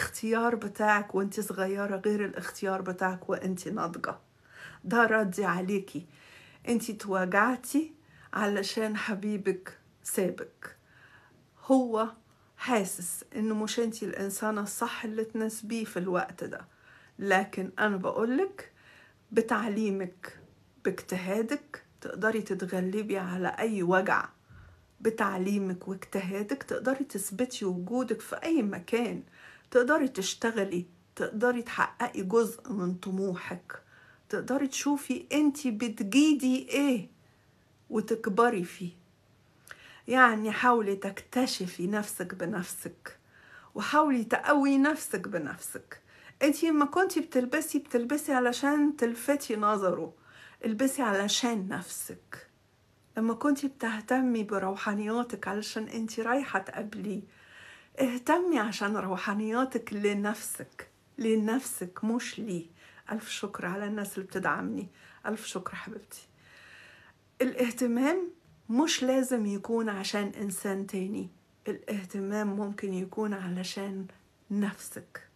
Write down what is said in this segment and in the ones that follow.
الاختيار بتاعك وانت صغيرة غير الاختيار بتاعك وانت ناضجة ده ردي عليكي انت تواجعتي علشان حبيبك سابك هو حاسس انه مش انت الانسانة الصح اللي تناسبيه في الوقت ده لكن انا بقولك بتعليمك باجتهادك تقدري تتغلبي على اي وجع بتعليمك واجتهادك تقدري تثبتي وجودك في اي مكان تقدري تشتغلي تقدري تحققي جزء من طموحك تقدري تشوفي انت بتجيدي ايه وتكبري فيه يعني حاولي تكتشفي نفسك بنفسك وحاولي تقوي نفسك بنفسك انت لما كنتي بتلبسي بتلبسي علشان تلفتي نظره البسي علشان نفسك لما كنتي بتهتمي بروحانياتك علشان انت رايحه تقابليه اهتمي عشان روحانياتك لنفسك لنفسك مش ليه ألف شكر على الناس اللي بتدعمني ألف شكر حبيبتي الاهتمام مش لازم يكون عشان إنسان تاني الاهتمام ممكن يكون علشان نفسك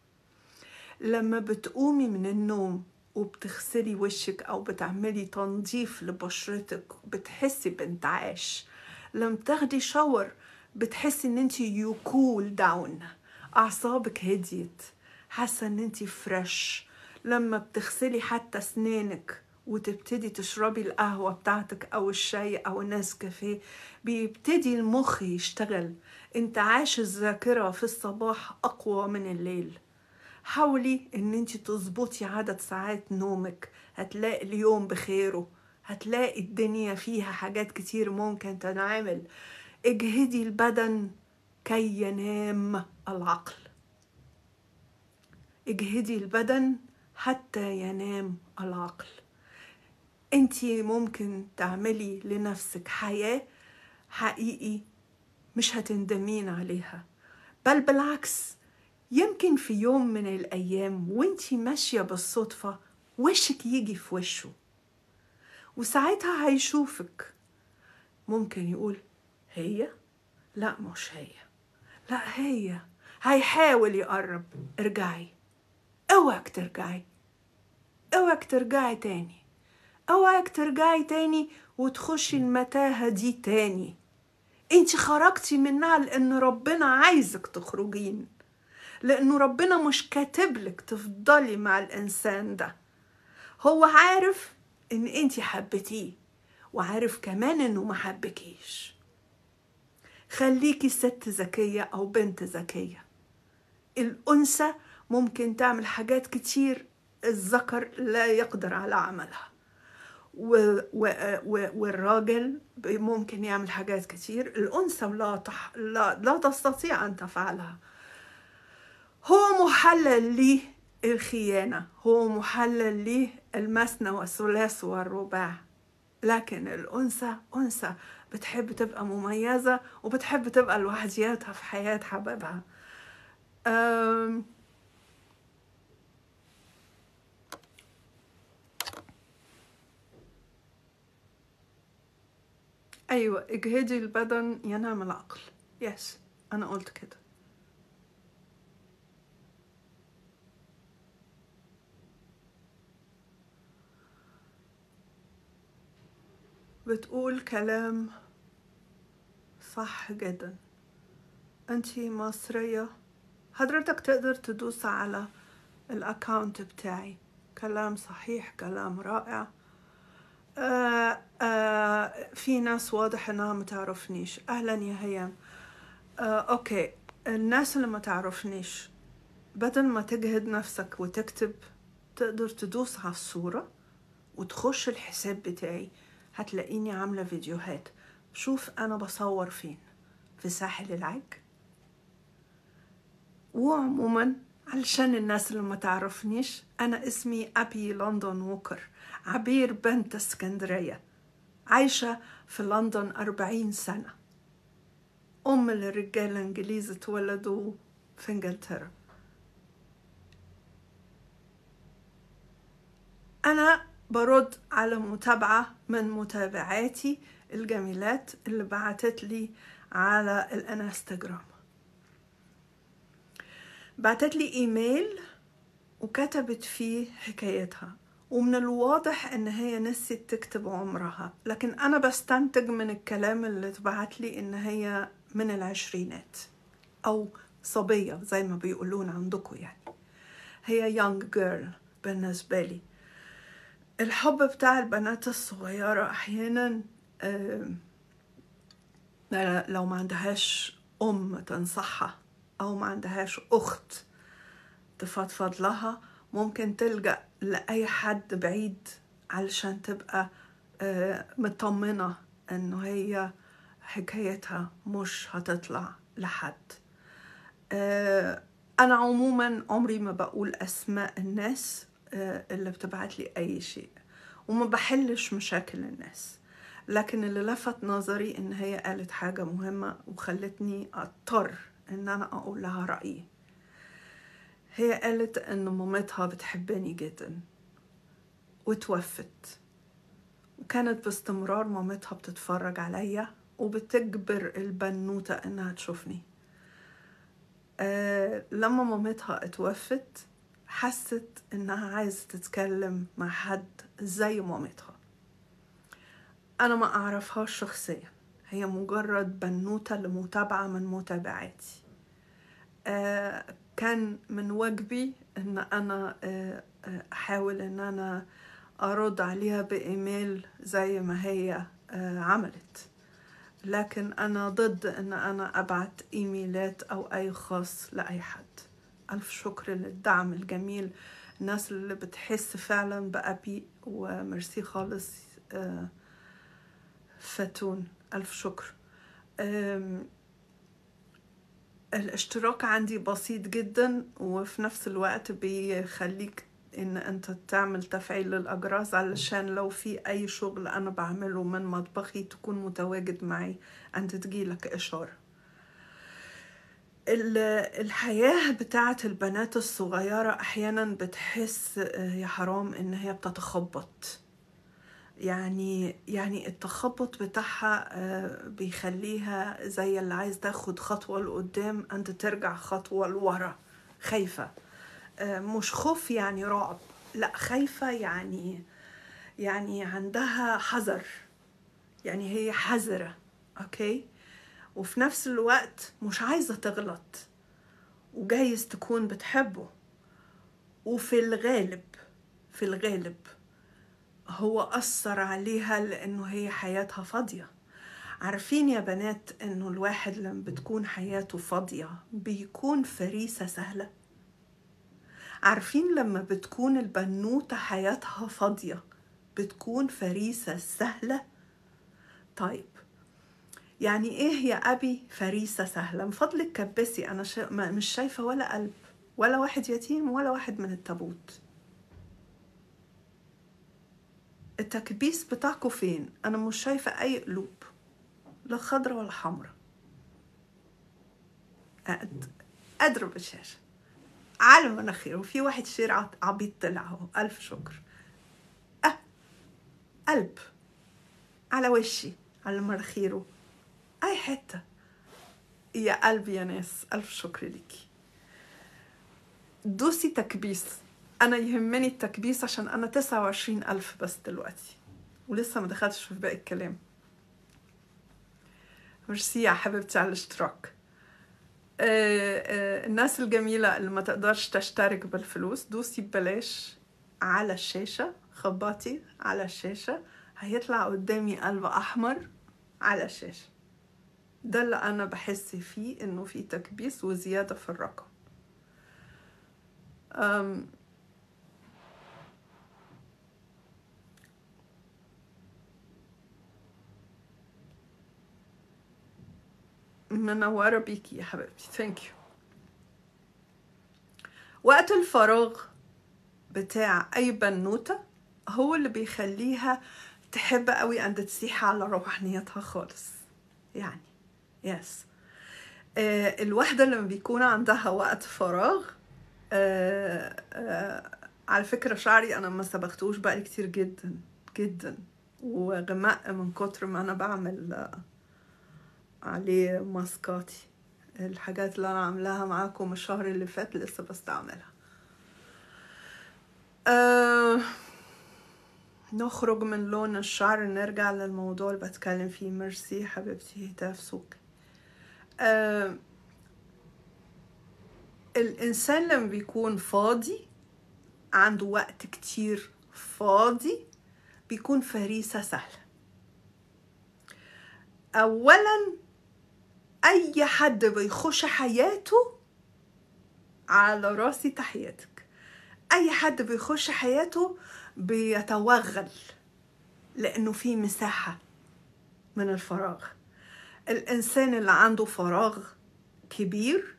لما بتقومي من النوم وبتغسلي وشك أو بتعملي تنظيف لبشرتك بتحسي بانتعاش لما بتاخدي شاور بتحسي ان انت يو كول داون اعصابك هديت حاسه ان انت فريش لما بتغسلي حتى اسنانك وتبتدي تشربي القهوة بتاعتك أو الشاي أو كافيه بيبتدي المخ يشتغل انت عاش الذاكرة في الصباح أقوى من الليل حاولي ان انت تظبطي عدد ساعات نومك هتلاقي اليوم بخيره هتلاقي الدنيا فيها حاجات كتير ممكن تنعمل اجهدي البدن كي ينام العقل اجهدي البدن حتى ينام العقل انت ممكن تعملي لنفسك حياة حقيقي مش هتندمين عليها بل بالعكس يمكن في يوم من الأيام وانتي ماشية بالصدفة وشك يجي في وشه وساعتها هيشوفك ممكن يقول هي لا مش هي لا هي هيحاول يقرب ارجعي اوعك ترجعي اوعك ترجعي تاني اوعك ترجعي تاني وتخشي المتاهة دي تاني انت خرجتي منها لان ربنا عايزك تخرجين لانه ربنا مش كاتبلك تفضلي مع الانسان ده هو عارف ان انت حبتيه وعارف كمان انه ما حبكيش خليكي ست ذكية أو بنت ذكية الأنثى ممكن تعمل حاجات كتير الذكر لا يقدر على عملها و... و... و... والراجل ممكن يعمل حاجات كتير الأنثى لا, تح... لا... لا تستطيع أن تفعلها هو محلل الخيانة هو محلل للمثنى والثلاث والرباع لكن الأنثى أنثى بتحب تبقى مميزة وبتحب تبقى لوحدياتها في حياة حبيبها أيوة اجهدي البدن ينام العقل يس أنا قلت كده بتقول كلام صح جدا انتي مصرية حضرتك تقدر تدوس على الاكاونت بتاعي كلام صحيح كلام رائع آآ آه، آآ آه، في ناس واضح انها متعرفنيش اهلا يا هيام آه، اوكي الناس اللي ما تعرفنيش بدل ما تجهد نفسك وتكتب تقدر تدوس على الصورة وتخش الحساب بتاعي هتلاقيني عاملة فيديوهات شوف أنا بصور فين في ساحل العاج وعموما علشان الناس اللي ما تعرفنيش أنا اسمي أبي لندن ووكر عبير بنت اسكندرية عايشة في لندن أربعين سنة أم لرجالة الإنجليز اتولدوا في إنجلترا أنا برد على متابعة من متابعاتي الجميلات اللي بعتت لي على الانستجرام بعتت لي ايميل وكتبت فيه حكايتها ومن الواضح ان هي نسيت تكتب عمرها لكن انا بستنتج من الكلام اللي تبعت لي ان هي من العشرينات او صبية زي ما بيقولون عندكم يعني هي young girl بالنسبة لي الحب بتاع البنات الصغيرة أحيانا لو ما عندهاش أم تنصحها أو ما عندهاش أخت تفضفض لها ممكن تلجأ لأي حد بعيد علشان تبقى آه، مطمنة إنه هي حكايتها مش هتطلع لحد آه، أنا عموما عمري ما بقول أسماء الناس آه، اللي بتبعت لي أي شيء وما بحلش مشاكل الناس لكن اللي لفت نظري إن هي قالت حاجة مهمة وخلتني أضطر إن أنا أقول لها رأيي هي قالت إن مامتها بتحبني جدا وتوفت وكانت باستمرار مامتها بتتفرج عليا وبتجبر البنوتة إنها تشوفني آه لما مامتها اتوفت حست انها عايزة تتكلم مع حد زي مامتها انا ما اعرفهاش شخصيا هي مجرد بنوتة لمتابعة من متابعاتي آه كان من واجبي ان انا آه, آه، احاول ان انا ارد عليها بايميل زي ما هي آه عملت لكن انا ضد ان انا ابعت ايميلات او اي خاص لاي حد ألف شكر للدعم الجميل الناس اللي بتحس فعلا بأبي ومرسي خالص آه، فاتون ألف شكر الاشتراك عندي بسيط جدا وفي نفس الوقت بيخليك ان انت تعمل تفعيل للاجراس علشان لو في اي شغل انا بعمله من مطبخي تكون متواجد معي انت تجيلك اشاره الحياة بتاعت البنات الصغيرة أحيانا بتحس آه، يا حرام إن هي بتتخبط يعني يعني التخبط بتاعها آه، بيخليها زي اللي عايز تاخد خطوة لقدام أنت ترجع خطوة لورا خايفة آه، مش خوف يعني رعب لا خايفة يعني يعني عندها حذر يعني هي حذرة أوكي وفي نفس الوقت مش عايزة تغلط وجايز تكون بتحبه وفي الغالب في الغالب هو أثر عليها لأنه هي حياتها فاضية عارفين يا بنات إنه الواحد لما بتكون حياته فاضية بيكون فريسة سهلة عارفين لما بتكون البنوتة حياتها فاضية بتكون فريسة سهلة طيب يعني إيه يا أبي فريسة سهلة من فضلك كبسي أنا شا... مش شايفة ولا قلب ولا واحد يتيم ولا واحد من التابوت التكبيس بتاعكو فين أنا مش شايفة أي قلوب لا خضرة ولا حمرة أضرب الشاشة انا خير وفي واحد شير عبيط طلع اهو ألف شكر أه قلب على وشي على مناخيره أي حتة يا قلبي يا ناس ألف شكر ليكي دوسي تكبيس أنا يهمني التكبيس عشان أنا تسعة وعشرين ألف بس دلوقتي ولسه ما دخلتش في باقي الكلام ميرسي يا حبيبتي على الاشتراك آه، آه، الناس الجميلة اللي ما تقدرش تشترك بالفلوس دوسي ببلاش على الشاشة خبطي على الشاشة هيطلع قدامي قلب أحمر على الشاشة ده اللي انا بحس فيه انه في تكبيس وزياده في الرقم أم منوره بيكي يا حبيبتي ثانك يو وقت الفراغ بتاع اي بنوته هو اللي بيخليها تحب قوي ان تسيح على روحانيتها خالص يعني يس yes. آه الواحدة لما بيكون عندها وقت فراغ آه آه على فكرة شعري أنا ما صبغتوش بقالي كتير جدا جدا وغمق من كتر ما أنا بعمل آه، عليه ماسكاتي الحاجات اللي أنا عاملاها معاكم الشهر اللي فات لسه بستعملها أه نخرج من لون الشعر نرجع للموضوع اللي بتكلم فيه ميرسي حبيبتي هتاف سوكي آه الإنسان لما بيكون فاضي عنده وقت كتير فاضي بيكون فريسة سهلة أولا أي حد بيخش حياته على راسي تحياتك أي حد بيخش حياته بيتوغل لأنه في مساحة من الفراغ الإنسان اللي عنده فراغ كبير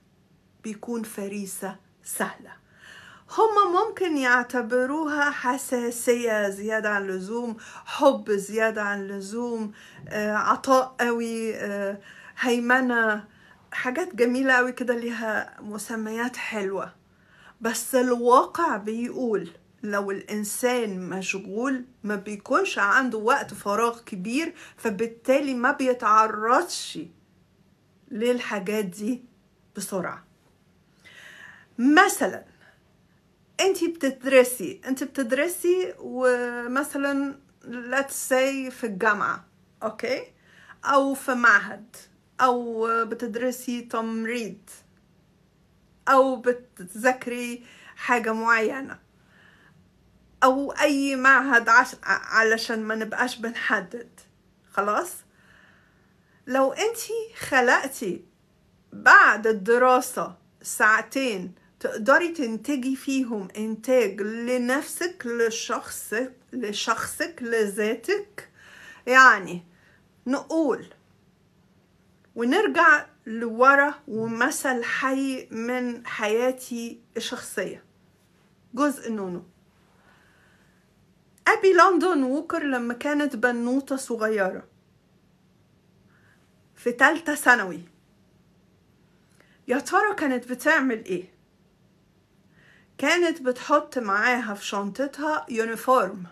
بيكون فريسة سهلة هما ممكن يعتبروها حساسية زيادة عن اللزوم حب زيادة عن اللزوم آه، عطاء قوي آه، هيمنة حاجات جميلة قوي كده ليها مسميات حلوة بس الواقع بيقول لو الانسان مشغول ما بيكونش عنده وقت فراغ كبير فبالتالي ما بيتعرضش للحاجات دي بسرعه مثلا انت بتدرسي انت بتدرسي ومثلا let's say في الجامعه اوكي او في معهد او بتدرسي تمريض او بتذاكري حاجه معينه او اي معهد عش... علشان ما نبقاش بنحدد خلاص لو انت خلقتي بعد الدراسة ساعتين تقدري تنتجي فيهم انتاج لنفسك لشخصك لشخصك لذاتك يعني نقول ونرجع لورا ومثل حي من حياتي الشخصية جزء نونو أبي لندن ووكر لما كانت بنوتة صغيرة في تالتة ثانوي يا ترى كانت بتعمل إيه؟ كانت بتحط معاها في شنطتها يونيفورم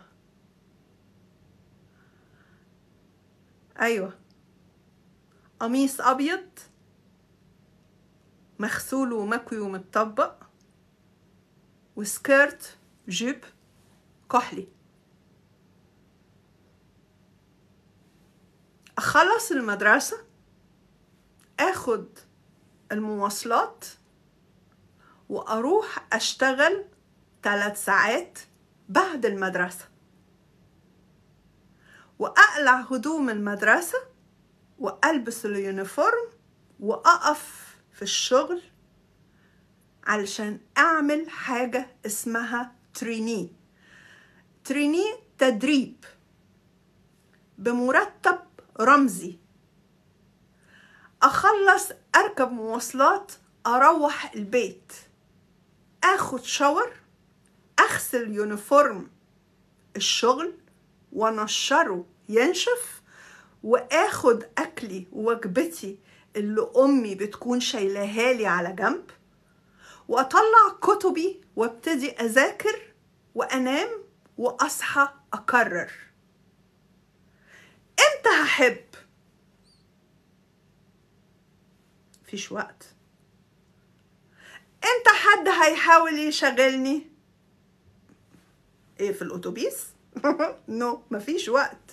أيوة قميص أبيض مغسول ومكوي ومتطبق وسكيرت جيب كحلي اخلص المدرسه اخد المواصلات واروح اشتغل ثلاث ساعات بعد المدرسه واقلع هدوم المدرسه والبس اليونيفورم واقف في الشغل علشان اعمل حاجه اسمها تريني تريني تدريب بمرتب رمزي أخلص أركب مواصلات أروح البيت أخد شاور أغسل يونيفورم الشغل وأنشره ينشف وآخد أكلي ووجبتي اللي أمي بتكون شايلاها لي على جنب وأطلع كتبي وابتدي أذاكر وأنام وأصحى أكرر امتى هحب مفيش وقت امتى حد هيحاول يشغلني ايه في الاتوبيس نو no, مفيش وقت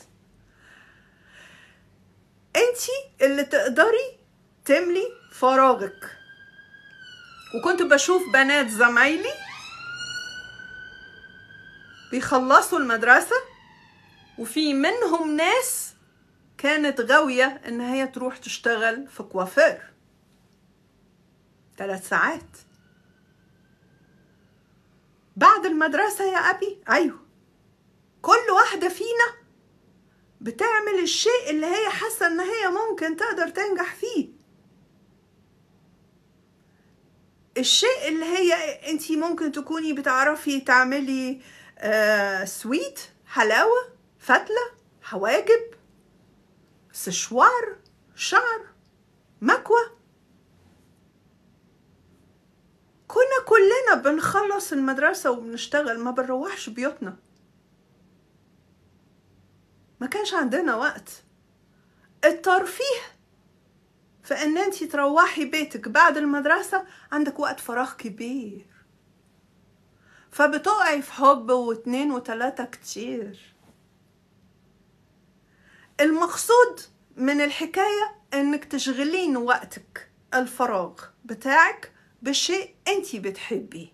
انت اللي تقدري تملي فراغك وكنت بشوف بنات زمايلي بيخلصوا المدرسه وفي منهم ناس كانت غاوية إن هي تروح تشتغل في كوافير ثلاث ساعات بعد المدرسة يا أبي أيوه كل واحدة فينا بتعمل الشيء اللي هي حاسة إن هي ممكن تقدر تنجح فيه الشيء اللي هي انت ممكن تكوني بتعرفي تعملي آه سويت حلاوة فتلة حواجب سشوار شعر مكوى كنا كلنا بنخلص المدرسة وبنشتغل ما بنروحش بيوتنا ما كانش عندنا وقت الترفيه في ان انت تروحي بيتك بعد المدرسة عندك وقت فراغ كبير فبتقعي في حب واتنين وتلاتة كتير المقصود من الحكاية انك تشغلين وقتك الفراغ بتاعك بشيء انت بتحبيه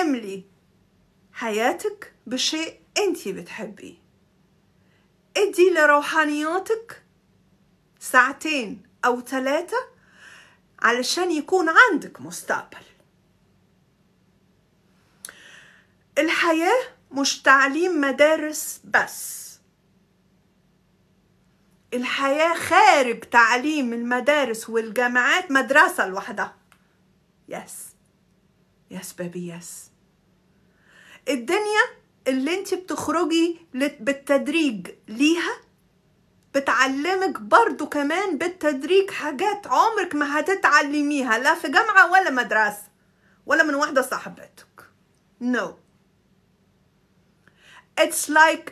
املي حياتك بشيء انت بتحبيه ادي لروحانياتك ساعتين او ثلاثة علشان يكون عندك مستقبل الحياة مش تعليم مدارس بس الحياة خارج تعليم المدارس والجامعات مدرسة لوحدها يس يس بابي يس الدنيا اللي انت بتخرجي بالتدريج ليها بتعلمك برضو كمان بالتدريج حاجات عمرك ما هتتعلميها لا في جامعة ولا مدرسة ولا من واحدة صاحبتك no it's like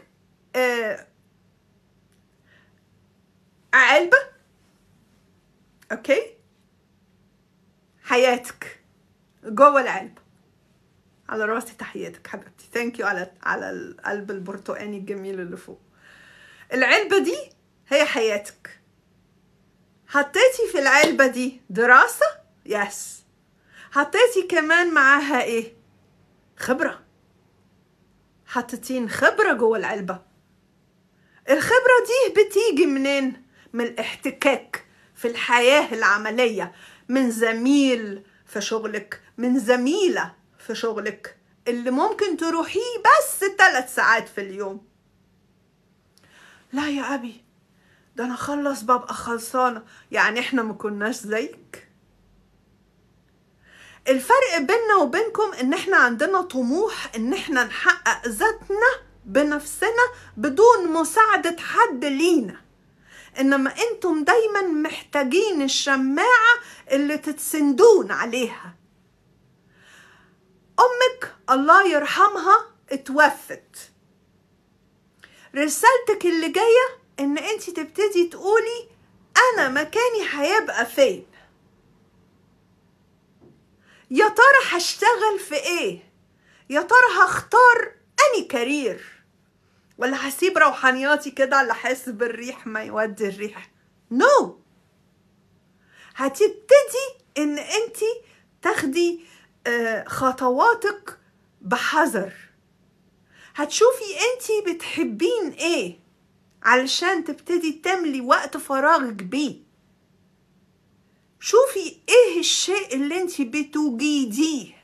uh, قلب اوكي حياتك جوه العلبة على راسي تحياتك حبيبتي ثانك يو على على القلب البرتقاني الجميل اللي فوق العلبه دي هي حياتك حطيتي في العلبه دي دراسه يس حطيتي كمان معاها ايه خبره حطيتين خبره جوه العلبه الخبره دي بتيجي منين من الاحتكاك في الحياه العمليه من زميل في شغلك من زميله في شغلك اللي ممكن تروحيه بس ثلاث ساعات في اليوم لا يا ابي ده انا اخلص ببقى خلصانه يعني احنا ما كناش زيك الفرق بيننا وبينكم ان احنا عندنا طموح ان احنا نحقق ذاتنا بنفسنا بدون مساعده حد لينا انما انتم دايما محتاجين الشماعه اللي تتسندون عليها امك الله يرحمها اتوفت رسالتك اللي جايه ان انت تبتدي تقولي انا مكاني هيبقى فين يا ترى هشتغل في ايه يا ترى هختار اني كارير ولا هسيب روحانياتي كده اللي حاسب بالريح ما يودي الريح نو no. هتبتدي ان انت تاخدي آه، خطواتك بحذر هتشوفي انت بتحبين ايه علشان تبتدي تملي وقت فراغك بيه شوفي ايه الشيء اللي انت بتجيديه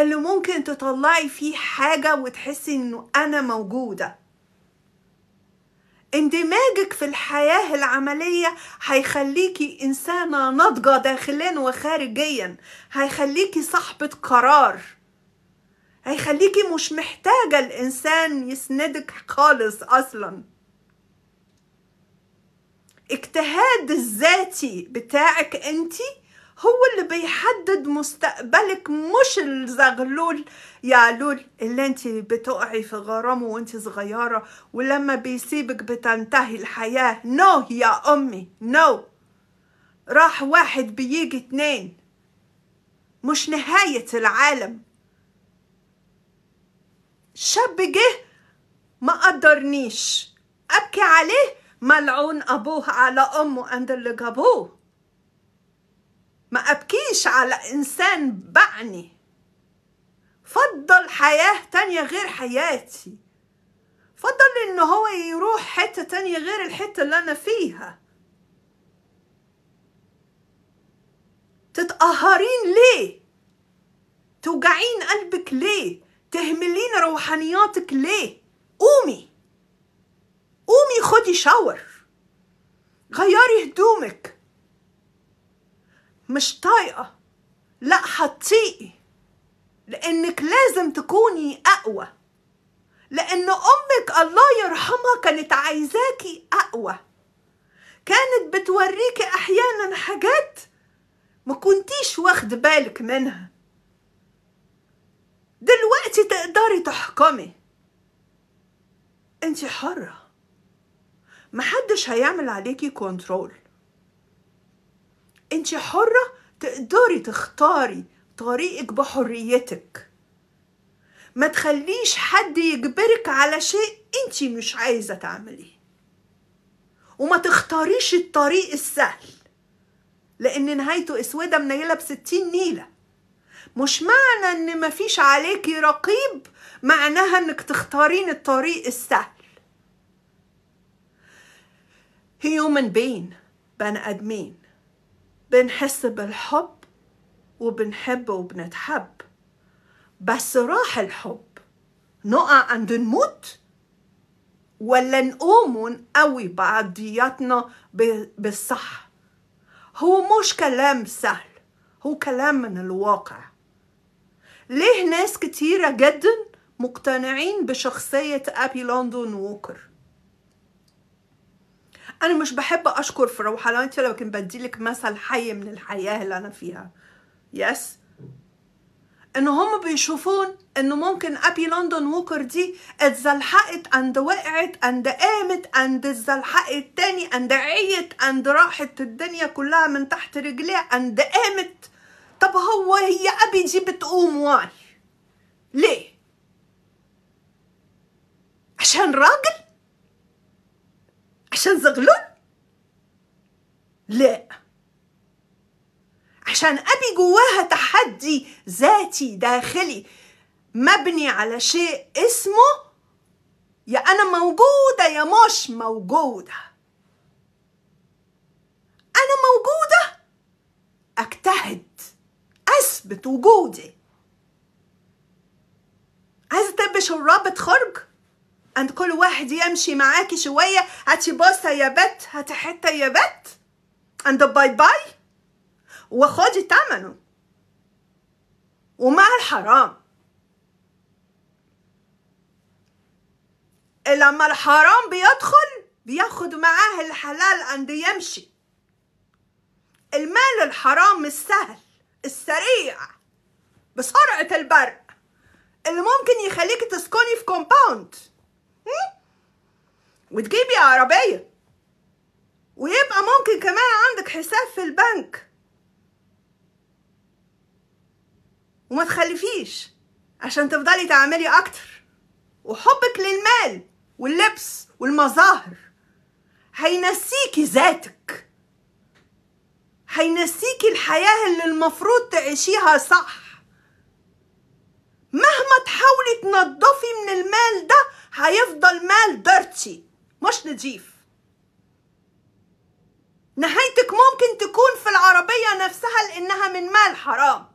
اللي ممكن تطلعي فيه حاجة وتحسي انه انا موجودة اندماجك في الحياة العملية هيخليكي إنسانة ناضجة داخليا وخارجيا هيخليكي صاحبة قرار هيخليكي مش محتاجة الإنسان يسندك خالص أصلا اجتهاد الذاتي بتاعك انتي هو اللي بيحدد مستقبلك مش الزغلول يا لول اللي انت بتقعي في غرامه وانت صغيرة ولما بيسيبك بتنتهي الحياة نو no يا أمي نو no. راح واحد بيجي اتنين مش نهاية العالم شاب جه ما قدرنيش أبكي عليه ملعون أبوه على أمه عند اللي جابوه ما أبكيش على إنسان بعني فضل حياة تانية غير حياتي فضل إن هو يروح حتة تانية غير الحتة اللي أنا فيها تتقهرين ليه توجعين قلبك ليه تهملين روحانياتك ليه قومي قومي خدي شاور غيري هدومك مش طايقة لا هتطيقي لأنك لازم تكوني أقوى لأن أمك الله يرحمها كانت عايزاكي أقوى كانت بتوريكي أحيانا حاجات ما كنتيش واخد بالك منها دلوقتي تقدري تحكمي انت حرة محدش هيعمل عليكي كنترول انت حرة تقدري تختاري طريقك بحريتك ما تخليش حد يجبرك على شيء انت مش عايزة تعمليه وما تختاريش الطريق السهل لان نهايته اسودة منيلة بستين نيلة مش معنى ان مفيش عليكي رقيب معناها انك تختارين الطريق السهل هيومن بين بني ادمين بنحس بالحب وبنحب وبنتحب بس راح الحب نقع عند نموت ولا نقوم ونقوي بعضياتنا بالصح هو مش كلام سهل هو كلام من الواقع ليه ناس كتيرة جدا مقتنعين بشخصية أبي لندن ووكر انا مش بحب اشكر في روحانيتي لكن بديلك مثل حي من الحياه اللي انا فيها يس ان هم بيشوفون ان ممكن ابي لندن ووكر دي اتزلحقت اند وقعت اند قامت اند اتزلحقت تاني اند عيت اند راحت الدنيا كلها من تحت رجليها اند قامت طب هو هي ابي دي بتقوم واي ليه عشان راجل عشان زغلول لا عشان أبي جواها تحدي ذاتي داخلي مبني على شيء اسمه يا أنا موجودة يا مش موجودة أنا موجودة أجتهد أثبت وجودي عايزة تبش الرابط خرج عند كل واحد يمشي معاكي شوية هاتي بوسة يا بت هاتي حتة يا بت عند باي باي وخدي تمنه ومع الحرام لما الحرام بيدخل بياخد معاه الحلال عند يمشي المال الحرام السهل السريع بسرعة البرق اللي ممكن يخليك تسكني في كومباوند وتجيبي عربية ويبقى ممكن كمان عندك حساب في البنك وما تخلفيش عشان تفضلي تعملي أكتر وحبك للمال واللبس والمظاهر هينسيكي ذاتك هينسيكي الحياة اللي المفروض تعيشيها صح مهما تحاولي تنضفي من المال ده هيفضل مال درتي مش نضيف نهايتك ممكن تكون في العربية نفسها لأنها من مال حرام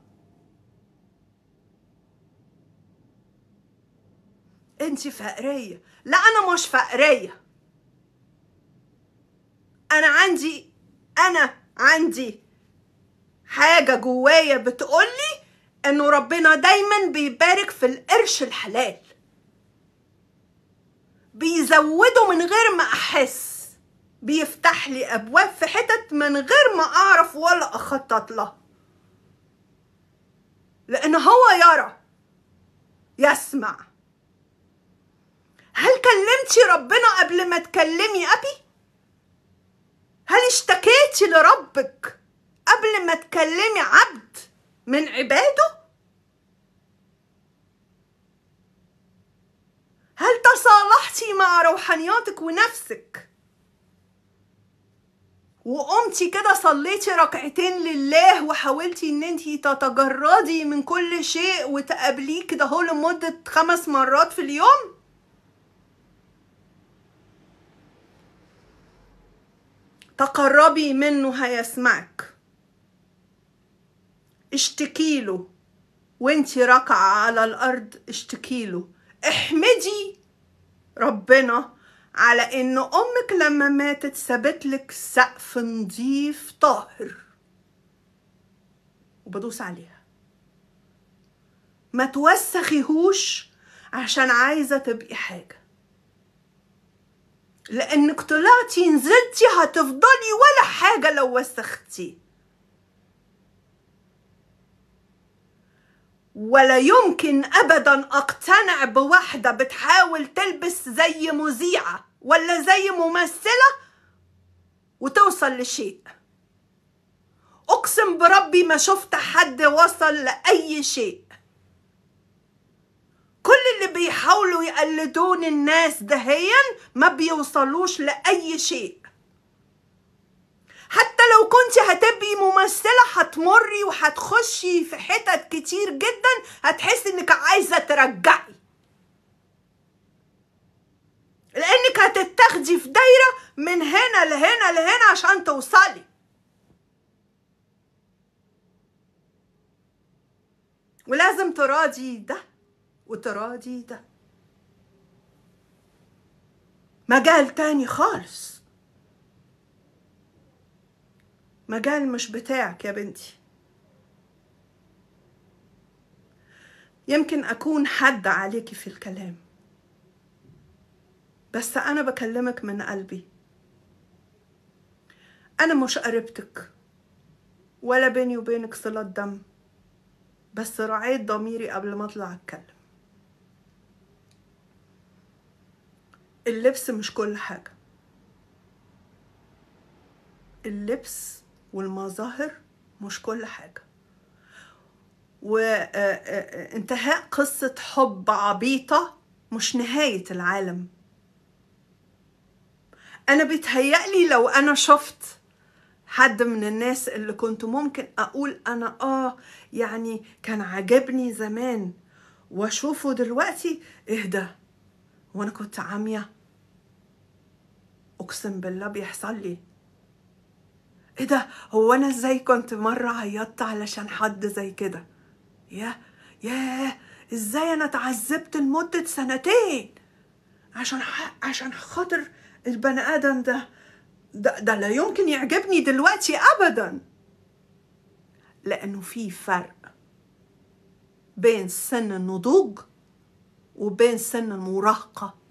انت فقرية لا أنا مش فقرية أنا عندي أنا عندي حاجة جوايا بتقولي انه ربنا دايما بيبارك في القرش الحلال بيزوده من غير ما احس بيفتح لي ابواب في حتت من غير ما اعرف ولا اخطط له لان هو يرى يسمع هل كلمتي ربنا قبل ما تكلمي ابي هل اشتكيتي لربك قبل ما تكلمي عبد من عباده هل تصالحتي مع روحانياتك ونفسك وقمتي كده صليتي ركعتين لله وحاولتي ان انتي تتجردي من كل شيء وتقابليه كده هو لمدة خمس مرات في اليوم تقربي منه هيسمعك اشتكي له وانت راكعة على الأرض اشتكي له احمدي ربنا على ان امك لما ماتت سابت لك سقف نضيف طاهر وبدوس عليها ما توسخيهوش عشان عايزة تبقي حاجة لانك طلعتي نزلتي هتفضلي ولا حاجة لو وسختيه ولا يمكن ابدا اقتنع بواحده بتحاول تلبس زي مذيعه ولا زي ممثله وتوصل لشيء اقسم بربي ما شفت حد وصل لاي شيء كل اللي بيحاولوا يقلدون الناس دهيا ما بيوصلوش لاي شيء حتى لو كنت هتبقي ممثلة هتمري وهتخشي في حتت كتير جدا هتحسي انك عايزة ترجعي لانك هتتاخدي في دايرة من هنا لهنا لهنا عشان توصلي ولازم تراضي ده وتراضي ده مجال تاني خالص مجال مش بتاعك يا بنتي يمكن أكون حد عليكي في الكلام بس أنا بكلمك من قلبي أنا مش قريبتك ولا بيني وبينك صلة دم بس راعيت ضميري قبل ما أطلع أتكلم اللبس مش كل حاجة اللبس والمظاهر مش كل حاجه وانتهاء آه، آه، آه، قصه حب عبيطه مش نهايه العالم انا بيتهيألي لو انا شفت حد من الناس اللي كنت ممكن اقول انا اه يعني كان عاجبني زمان واشوفه دلوقتي اهدى وانا كنت عاميه اقسم بالله بيحصل لي ايه ده هو انا ازاي كنت مره عيطت علشان حد زي كده يا يا ازاي انا اتعذبت لمده سنتين عشان عشان خاطر البني ادم ده ده, ده لا يمكن يعجبني دلوقتي ابدا لانه في فرق بين سن النضوج وبين سن المراهقه